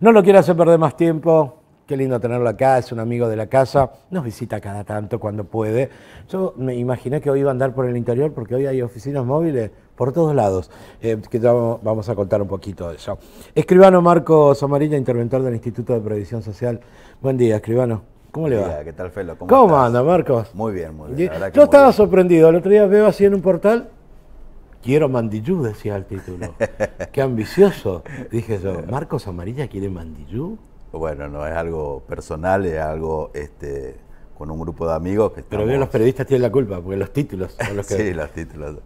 No lo quiero hacer perder más tiempo. Qué lindo tenerlo acá, es un amigo de la casa, nos visita cada tanto cuando puede. Yo me imaginé que hoy iba a andar por el interior porque hoy hay oficinas móviles por todos lados, eh, que vamos a contar un poquito de eso. Escribano Marcos Somarilla, interventor del Instituto de Previsión Social. Buen día, escribano. ¿Cómo le va? ¿Qué tal, Felo? ¿Cómo, anda, Marcos? Muy bien, muy bien. Yo estaba sorprendido. El otro día veo así en un portal Quiero mandillú, decía el título. Qué ambicioso. Dije yo, ¿Marcos Amarilla quiere mandillú? Bueno, no es algo personal, es algo este, con un grupo de amigos que Pero bien los periodistas tienen la culpa, porque los títulos son los que... sí, los títulos.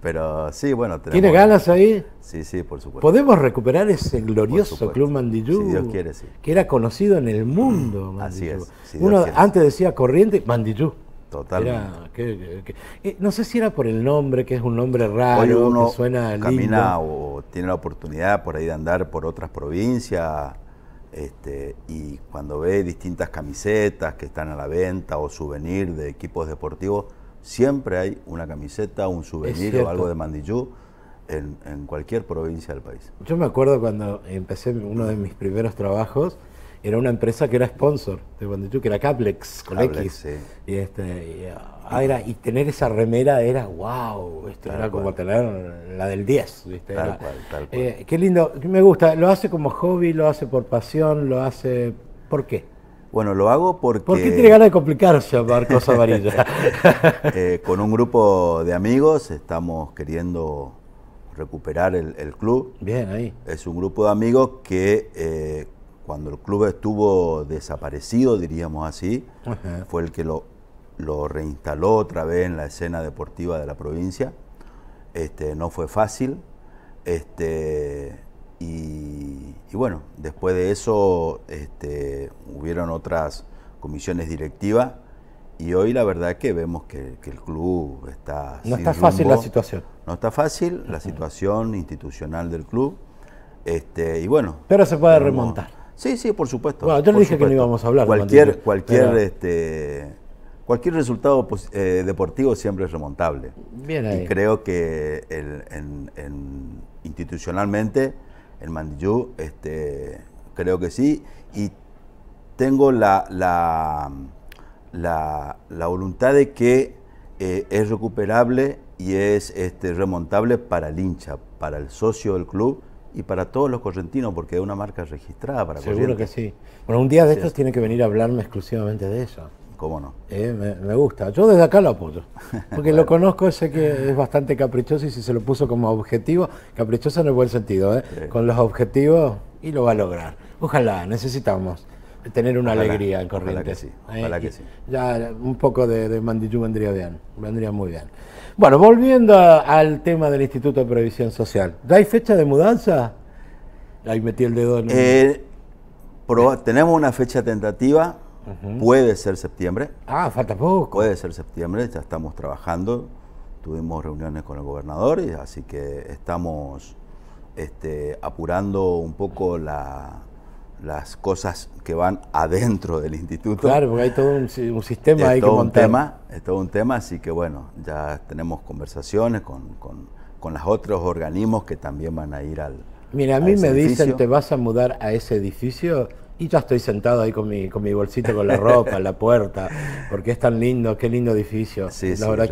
Pero sí, bueno, tenemos... ¿Tiene ganas ahí? Sí, sí, por supuesto. ¿Podemos recuperar ese glorioso Club Mandillú? Dios quiere, sí. Que era conocido en el mundo, Así Uno antes decía corriente, Mandillú. Eh, no sé si era por el nombre, que es un nombre raro, Hoy uno suena camina o tiene la oportunidad por ahí de andar por otras provincias este, y cuando ve distintas camisetas que están a la venta o souvenir de equipos deportivos, siempre hay una camiseta, un souvenir o algo de Mandillú en, en cualquier provincia del país. Yo me acuerdo cuando empecé uno de mis primeros trabajos, era una empresa que era sponsor de tú que era Caplex, con X. Y, este, ah, era, y tener esa remera era wow, esto era como tener la del 10. ¿viste? Tal cual, tal eh, cual. qué lindo, me gusta. ¿Lo hace como hobby, lo hace por pasión, lo hace. ¿Por qué? Bueno, lo hago porque... ¿Por qué tiene ganas de complicarse Marcos Amarilla? Eh, con un grupo de amigos estamos queriendo recuperar el, club. Bien, ahí. Es un grupo de amigos que eh, cuando el club estuvo desaparecido, diríamos así, fue el que lo, reinstaló otra vez en la escena deportiva de la provincia. Este, no fue fácil. Este, y, bueno, después de eso este, hubieron otras comisiones directivas y hoy la verdad que vemos que, el club está... No está fácil la situación. No está fácil la situación institucional del club. Este, y bueno. Pero se puede remontar. Sí, sí, por supuesto. Bueno, yo no dije que no íbamos a hablar. Cualquier, cualquier, este, cualquier resultado eh, deportivo siempre es remontable. Bien Y creo que el, en, en, institucionalmente el este, creo que sí. Y tengo la, la, la, voluntad de que eh, es recuperable y es este, remontable para el hincha, para el socio del club y para todos los correntinos, porque es una marca registrada para Seguro que sí. Bueno, un día de estos tiene que venir a hablarme exclusivamente de eso. ¿Cómo no? Eh, me, gusta. Yo desde acá lo apoyo. Porque lo conozco, sé que es bastante caprichoso y si se lo puso como objetivo, caprichoso en el buen sentido, ¿eh? con los objetivos y lo va a lograr. Ojalá, necesitamos tener una alegría al corriente. que sí. Eh, que sí. Ya un poco de, de mandillú vendría bien, vendría muy bien. Bueno, volviendo al tema del Instituto de Previsión Social, ¿ya hay fecha de mudanza? Ahí metí el dedo en eh, tenemos una fecha tentativa, puede ser septiembre. Ah, falta poco. Puede ser septiembre, ya estamos trabajando, tuvimos reuniones con el gobernador, y así que estamos este, apurando un poco la, las cosas que van adentro del instituto. Claro, porque hay todo un, sistema es hay todo que montar. Un tema, es todo un tema, así que bueno, ya tenemos conversaciones con, con, los otros organismos que también van a ir al. Mira, a, mí me dicen, te vas a mudar a ese edificio y ya estoy sentado ahí con mi, con bolsito, con la ropa, la puerta, porque es tan lindo, qué lindo edificio. Sí, la sí, verdad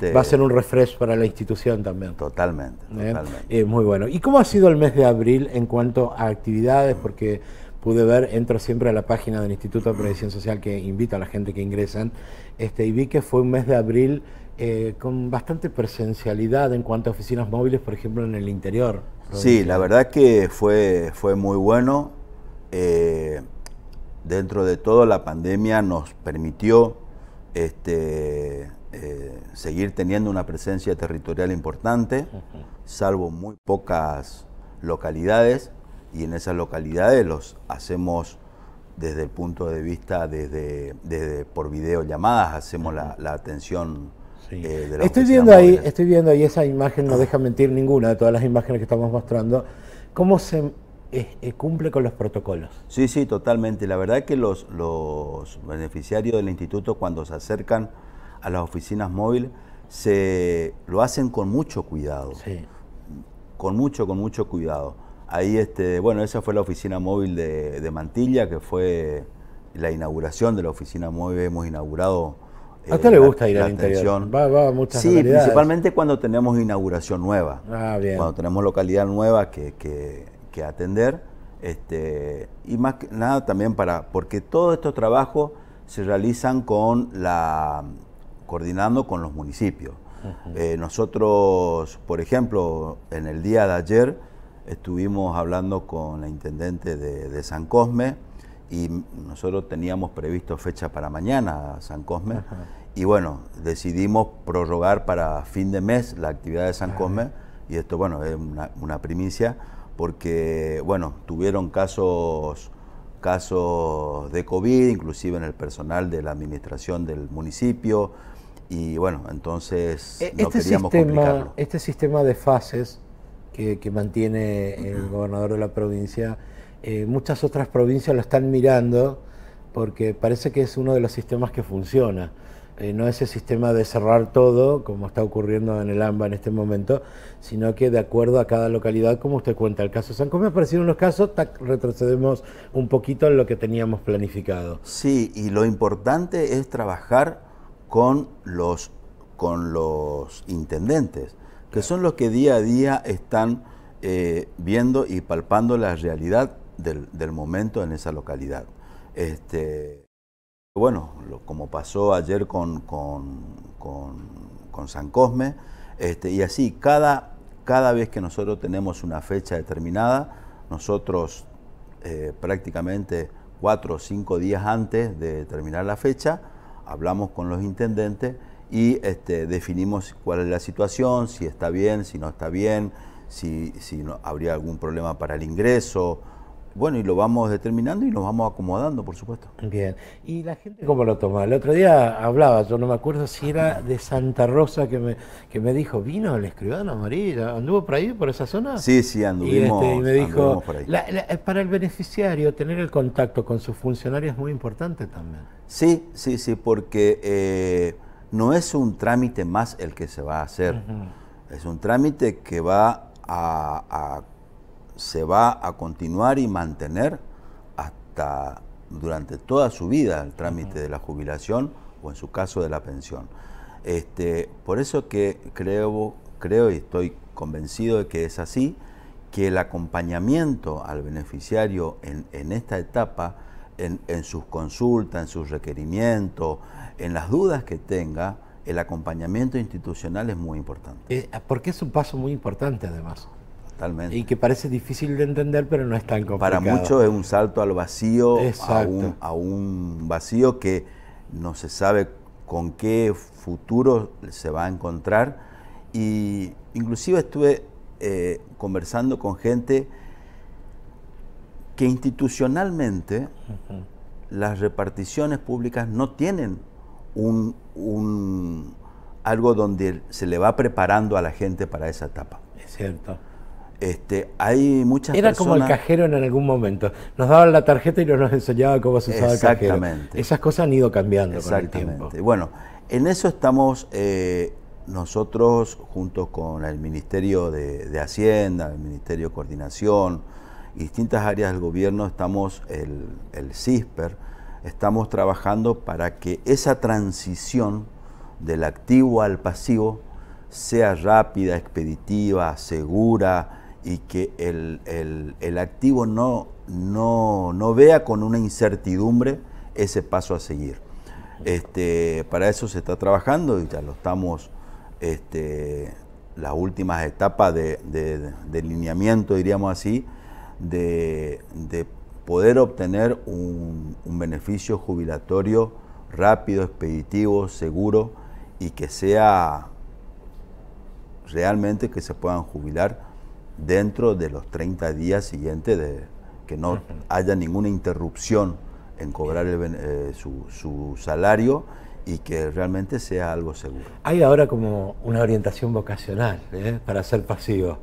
que va, a ser un refresco para la institución también. Totalmente, ¿Eh? Eh, muy bueno. ¿Y cómo ha sido el mes de abril en cuanto a actividades? Porque pude ver, entro siempre a la página del Instituto de Previsión Social que invita a la gente que ingresan, este, y vi que fue un mes de abril eh, con bastante presencialidad en cuanto a oficinas móviles, por ejemplo, en el interior. Sí, la verdad que fue, fue muy bueno. Eh, dentro de todo, la pandemia nos permitió este, eh, seguir teniendo una presencia territorial importante, salvo muy pocas localidades y en esas localidades los hacemos desde el punto de vista, desde, desde por videollamadas, hacemos la, atención eh, de la estoy viendo ahí Estoy viendo ahí esa imagen, no deja mentir ninguna de todas las imágenes que estamos mostrando, cómo se eh, cumple con los protocolos. Sí, sí, totalmente. La verdad es que los, los beneficiarios del instituto cuando se acercan a las oficinas móviles, se lo hacen con mucho cuidado. Con mucho, con mucho cuidado Ahí, este, bueno, esa fue la oficina móvil de, Mantilla, que fue la inauguración de la oficina móvil. Hemos inaugurado. ¿A usted le eh, gusta la, ir al interior? Sí, principalmente cuando tenemos inauguración nueva. Ah, bien. Cuando tenemos localidad nueva que, atender. Este, y más que nada también para. Porque todos estos trabajos se realizan con la coordinando con los municipios. Eh, nosotros, por ejemplo, en el día de ayer estuvimos hablando con la intendente de, San Cosme y nosotros teníamos previsto fecha para mañana San Cosme y bueno, decidimos prorrogar para fin de mes la actividad de San Cosme y esto bueno, es una, primicia porque bueno, tuvieron casos casos de COVID, inclusive en el personal de la administración del municipio y bueno, entonces e, no este queríamos Este sistema de fases que, mantiene el gobernador de la provincia, eh, muchas otras provincias lo están mirando porque parece que es uno de los sistemas que funciona. Eh, no es ese sistema de cerrar todo, como está ocurriendo en el AMBA en este momento, sino que de acuerdo a cada localidad, como usted cuenta el caso de San aparecieron los casos, retrocedemos un poquito en lo que teníamos planificado. Sí, y lo importante es trabajar con los, con los intendentes que son los que día a día están eh, viendo y palpando la realidad del, momento en esa localidad. Este, bueno, como pasó ayer con, San Cosme, este, y así, cada, vez que nosotros tenemos una fecha determinada, nosotros eh, prácticamente cuatro o cinco días antes de terminar la fecha, hablamos con los intendentes y este, definimos cuál es la situación, si está bien, si no está bien, si, si no, habría algún problema para el ingreso. Bueno, y lo vamos determinando y nos vamos acomodando, por supuesto. Bien. ¿Y la gente cómo lo toma? El otro día hablaba, yo no me acuerdo si era de Santa Rosa que me, que me dijo, vino el escribano morir? ¿anduvo por ahí, por esa zona? Sí, sí, anduvimos. Y, este, me dijo, por para el beneficiario, tener el contacto con sus funcionarios es muy importante también. Sí, sí, sí, porque... Eh, no es un trámite más el que se va a hacer, es un trámite que va a, se va a continuar y mantener hasta durante toda su vida el trámite de la jubilación o en su caso de la pensión. Este, por eso que creo, creo y estoy convencido de que es así, que el acompañamiento al beneficiario en, esta etapa, en sus consultas, en sus requerimientos, en las dudas que tenga, el acompañamiento institucional es muy importante. Ah, porque es un paso muy importante además. Totalmente. Y que parece difícil de entender, pero no es tan complicado. Para muchos es un salto al vacío, a un, vacío que no se sabe con qué futuro se va a encontrar. Y inclusive estuve eh, conversando con gente que institucionalmente las reparticiones públicas no tienen un, un, algo donde se le va preparando a la gente para esa etapa. Es cierto. Este, hay muchas Era como el cajero en algún momento. Nos daban la tarjeta y nos enseñaba cómo se usaba el cajero. Exactamente. Esas cosas han ido cambiando Exactamente. con el tiempo. Bueno, en eso estamos eh, nosotros, junto con el Ministerio de, Hacienda, el Ministerio de Coordinación, distintas áreas del gobierno, estamos el, el CISPER, estamos trabajando para que esa transición del activo al pasivo sea rápida, expeditiva, segura y que el, activo no, no, vea con una incertidumbre ese paso a seguir. Este, para eso se está trabajando y ya lo estamos, este, las últimas etapas de, lineamiento, diríamos así, de poder obtener un, beneficio jubilatorio rápido, expeditivo, seguro y que sea realmente que se puedan jubilar dentro de los 30 días siguientes de que no haya ninguna interrupción en cobrar eh, su, salario y que realmente sea algo seguro. Hay ahora como una orientación vocacional ¿eh? para ser pasivo.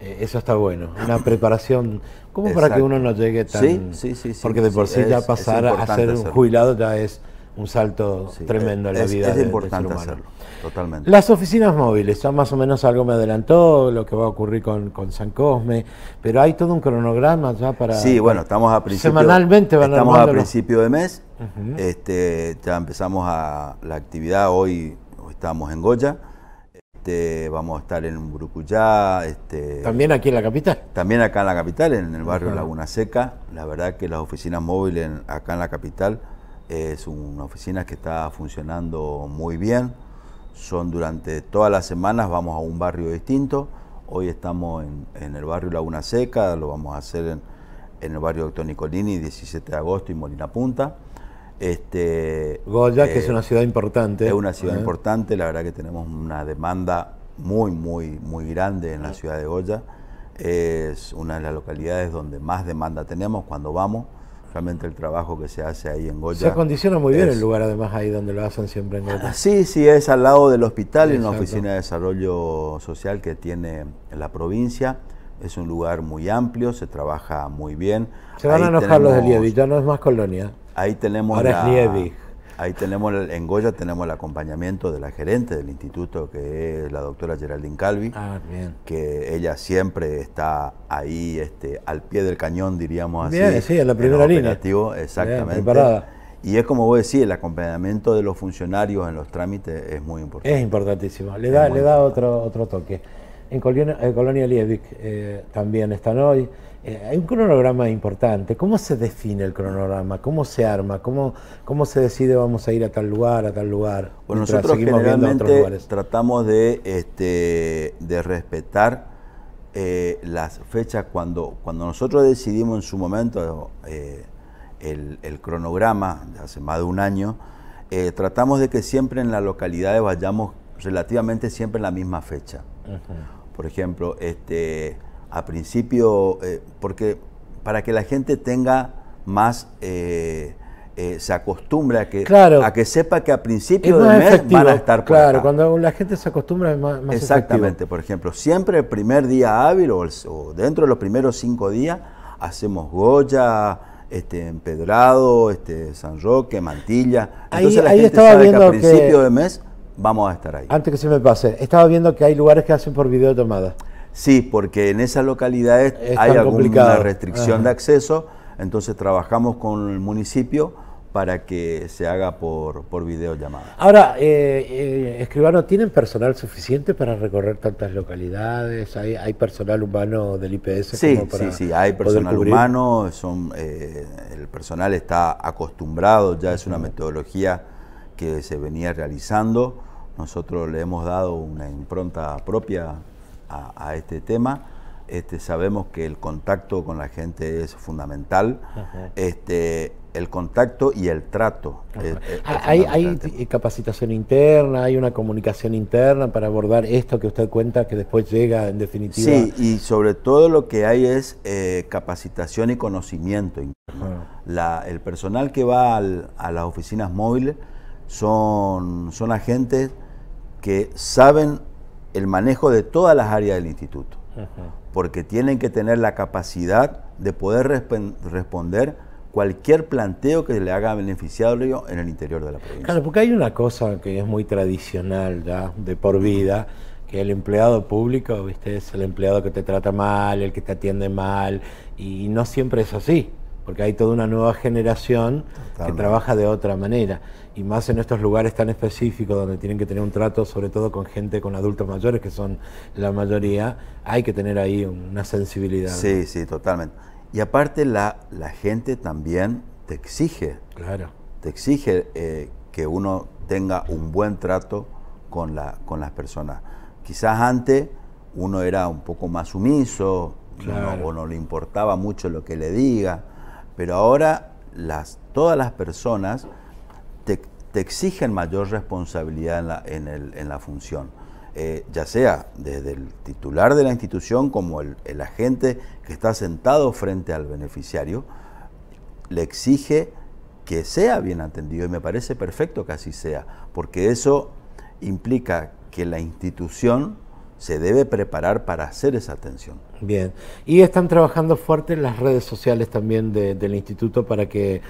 Eh, eso está bueno, una preparación como para que uno no llegue tan... Sí, sí, sí. porque de por sí, ya pasar a ser un jubilado ya es un salto tremendo en la vida. Es importante hacerlo, totalmente. Las oficinas móviles, ya más o menos algo me adelantó, lo que va a ocurrir con, San Cosme, pero hay todo un cronograma ya para... Sí, bueno, estamos a principio... Semanalmente van Estamos a principio de mes, este, ya empezamos a la actividad, hoy, hoy estamos en Goya, este, vamos a estar en Brucuyá. Este, ¿También aquí en la capital? También acá en la capital, en el barrio Laguna Seca. La verdad que las oficinas móviles acá en la capital es una oficina que está funcionando muy bien. Son durante todas las semanas, vamos a un barrio distinto. Hoy estamos en, el barrio Laguna Seca, lo vamos a hacer en, el barrio Doctor Nicolini, 17 de agosto y Molina Punta. Este, Goya, que es eh, una ciudad importante. Es una ciudad importante, la verdad que tenemos una demanda muy, muy, muy grande en la ciudad de Goya. Es una de las localidades donde más demanda tenemos cuando vamos. Realmente el trabajo que se hace ahí en Goya. Se acondiciona muy bien el lugar, además, ahí donde lo hacen siempre en Goya. Ah, sí, sí, es al lado del hospital, y en la Oficina de Desarrollo Social que tiene la provincia. Es un lugar muy amplio, se trabaja muy bien. Se van a enojar los de Liebig, ya no es más colonia. Ahí tenemos Ahora es Liebig. Ahí tenemos, en Goya tenemos el acompañamiento de la gerente del instituto, que es la doctora Geraldine Calvi, ah, bien. que ella siempre está ahí este, al pie del cañón, diríamos así. Bien, sí, en la primera línea. Exactamente. y es como vos decís, el acompañamiento de los funcionarios en los trámites es muy importante. Es importantísimo, le da, le da otro, otro toque. En eh, Colonia, en Liebig eh, también están hoy. Eh, hay un cronograma importante. ¿Cómo se define el cronograma? ¿Cómo se arma? ¿Cómo, cómo se decide vamos a ir a tal lugar, a tal lugar? Bueno, nosotros generalmente tratamos de, este, de respetar las fechas cuando, cuando nosotros decidimos en su momento el, el, cronograma, hace más de un año, tratamos de que siempre en las localidades vayamos relativamente siempre en la misma fecha. Por ejemplo, este, a principio, eh, porque para que la gente tenga más, eh, eh, se acostumbre a que, a que sepa que a principio de mes van a estar por Claro, cuando la gente se acostumbra más, Exactamente, por ejemplo, siempre el primer día hábil o, dentro de los primeros cinco días hacemos Goya, este, empedrado, este, San Roque, Mantilla. Entonces ahí, la gente estaba sabe que a principio de mes vamos a estar ahí. Antes que se me pase, estaba viendo que hay lugares que hacen por videotomada. Sí, porque en esas localidades hay alguna restricción de acceso, entonces trabajamos con el municipio para que se haga por, por videollamada. Ahora, eh, eh escribano, ¿tienen personal suficiente para recorrer tantas localidades? ¿Hay, personal humano del IPS? Sí, sí, sí, hay personal humano, son, eh, el personal está acostumbrado, ya es una metodología que se venía realizando. Nosotros le hemos dado una impronta propia a, este tema. Este, sabemos que el contacto con la gente es fundamental. Este, el contacto y el trato. Eh, eh, ah, ¿Hay, capacitación interna, hay una comunicación interna para abordar esto que usted cuenta que después llega en definitiva. Sí, y sobre todo lo que hay es eh, capacitación y conocimiento. el personal que va a las oficinas móviles son, agentes que saben el manejo de todas las áreas del instituto, porque tienen que tener la capacidad de poder responder cualquier planteo que le haga beneficiario en el interior de la provincia. Claro, porque hay una cosa que es muy tradicional ya, de por vida, que el empleado público, viste, es el empleado que te trata mal, el que te atiende mal, y no siempre es así, porque hay toda una nueva generación que trabaja de otra manera y más en estos lugares tan específicos donde tienen que tener un trato, sobre todo con gente, con adultos mayores, que son la mayoría, hay que tener ahí una sensibilidad. Sí, sí, totalmente. Y aparte la, la gente también te exige. Claro. Te exige eh, que uno tenga un buen trato con, la, con las personas. Quizás antes uno era un poco más sumiso, o no le importaba mucho lo que le diga, pero ahora las, todas las personas exigen mayor responsabilidad en la, función. Eh, ya sea desde el titular de la institución como el, agente que está sentado frente al beneficiario, le exige que sea bien atendido y me parece perfecto que así sea, porque eso implica que la institución se debe preparar para hacer esa atención. Bien, y están trabajando fuerte las redes sociales también del instituto para que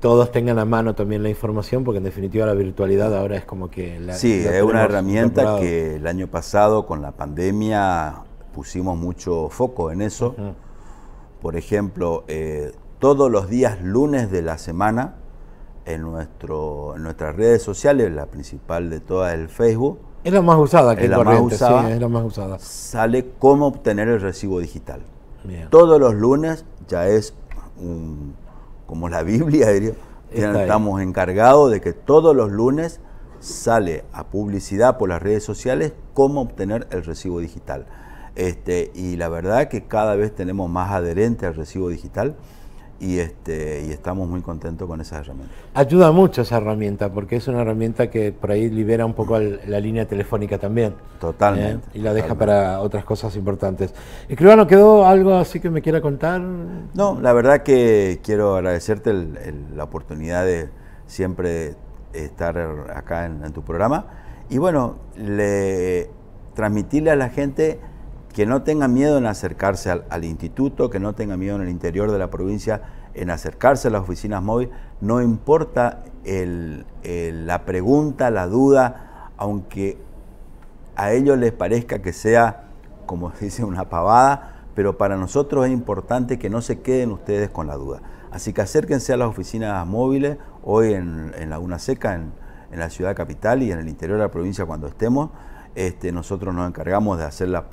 todos tengan a mano también la información, porque en definitiva la virtualidad ahora es como que... La, sí, es una herramienta que el año pasado con la pandemia pusimos mucho foco en eso. Por ejemplo, eh, todos los días lunes de la semana, en, nuestro, en nuestras redes sociales, la principal de todas es el Facebook. Es la más usada que la más usada, Sale cómo obtener el recibo digital. Todos los lunes ya es un como la Biblia, estamos encargados de que todos los lunes sale a publicidad por las redes sociales cómo obtener el recibo digital. Este, y la verdad que cada vez tenemos más adherente al recibo digital y, este, y estamos muy contentos con esa herramientas. Ayuda mucho esa herramienta, porque es una herramienta que por ahí libera un poco la línea telefónica también. ¿eh? Totalmente. Y la deja para otras cosas importantes. Escribano, ¿quedó algo así que me quiera contar? No, la verdad que quiero agradecerte la oportunidad de siempre estar acá en, en tu programa. Y bueno, le transmitirle a la gente que no tengan miedo en acercarse al, instituto, que no tengan miedo en el interior de la provincia en acercarse a las oficinas móviles, no importa la pregunta, la duda, aunque a ellos les parezca que sea, como se dice, una pavada, pero para nosotros es importante que no se queden ustedes con la duda. Así que acérquense a las oficinas móviles, hoy en, Laguna Seca, en, la ciudad capital y en el interior de la provincia cuando estemos, este, nosotros nos encargamos de hacer la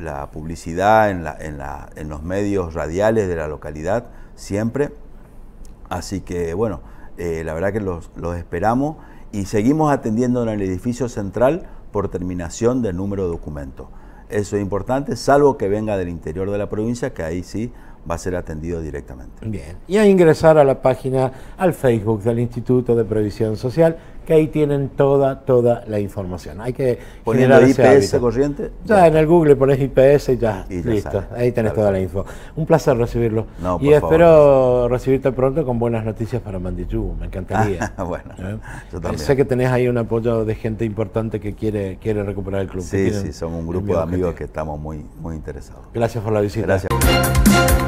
la publicidad en, la, en, la, en, los medios radiales de la localidad, siempre. Así que bueno, eh, la verdad que los, los esperamos y seguimos atendiendo en el edificio central por terminación del número de documento. Eso es importante, salvo que venga del interior de la provincia, que ahí sí va a ser atendido directamente. Bien, y a ingresar a la página, al Facebook del Instituto de Previsión Social, que ahí tienen toda, toda la información. Hay que Poniendo IPS corriente. Ya, en el Google pones IPS y ya, listo. ahí tenés toda la info. Un placer recibirlo. y espero recibirte pronto con buenas noticias para mandichu me encantaría. bueno, ¿Eh? yo también. Sé que tenés ahí un apoyo de gente importante que quiere, quiere recuperar el club. Sí, sí, somos un grupo de amigos que estamos muy, muy interesados. Gracias por la visita. Gracias.